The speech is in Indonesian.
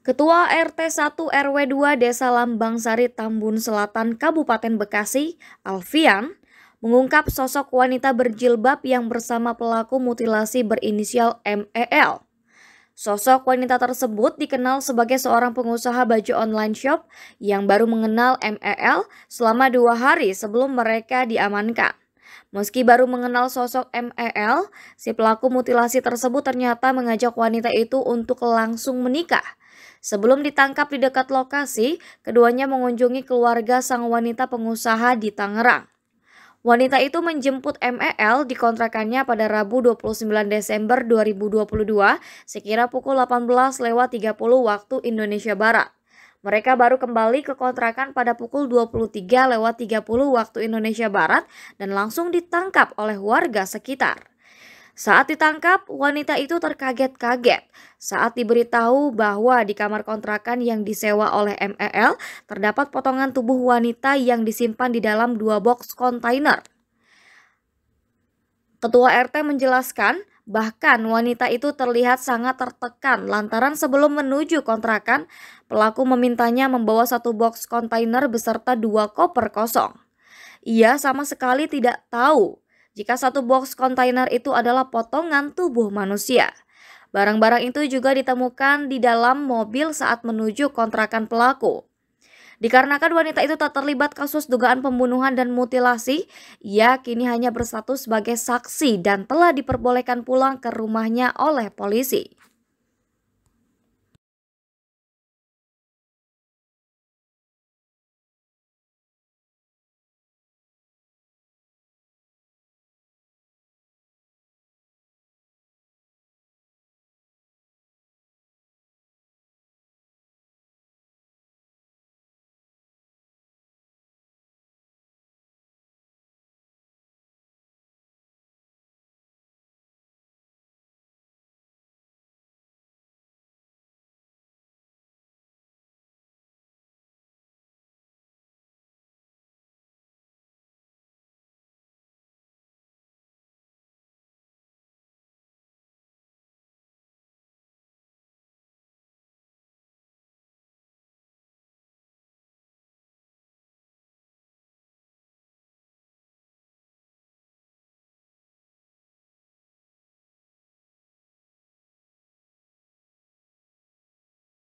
Ketua RT 1 RW 2 Desa Lambang Sari Tambun Selatan Kabupaten Bekasi, Alfian, mengungkap sosok wanita berjilbab yang bersama pelaku mutilasi berinisial MEL. Sosok wanita tersebut dikenal sebagai seorang pengusaha baju online shop yang baru mengenal MEL selama dua hari sebelum mereka diamankan. Meski baru mengenal sosok MEL, si pelaku mutilasi tersebut ternyata mengajak wanita itu untuk langsung menikah. Sebelum ditangkap di dekat lokasi, keduanya mengunjungi keluarga sang wanita pengusaha di Tangerang. Wanita itu menjemput MEL di kontrakannya pada Rabu 29 Desember 2022 sekira pukul 18 lewat 30 waktu Indonesia Barat. Mereka baru kembali ke kontrakan pada pukul 23 lewat 30 waktu Indonesia Barat dan langsung ditangkap oleh warga sekitar. Saat ditangkap, wanita itu terkaget-kaget saat diberitahu bahwa di kamar kontrakan yang disewa oleh MEL terdapat potongan tubuh wanita yang disimpan di dalam dua box kontainer. Ketua RT menjelaskan, bahkan wanita itu terlihat sangat tertekan lantaran sebelum menuju kontrakan, pelaku memintanya membawa satu box kontainer beserta dua koper kosong. Ia sama sekali tidak tahu jika satu box kontainer itu adalah potongan tubuh manusia. Barang-barang itu juga ditemukan di dalam mobil saat menuju kontrakan pelaku. Dikarenakan wanita itu tak terlibat kasus dugaan pembunuhan dan mutilasi, ia kini hanya bersatu sebagai saksi dan telah diperbolehkan pulang ke rumahnya oleh polisi.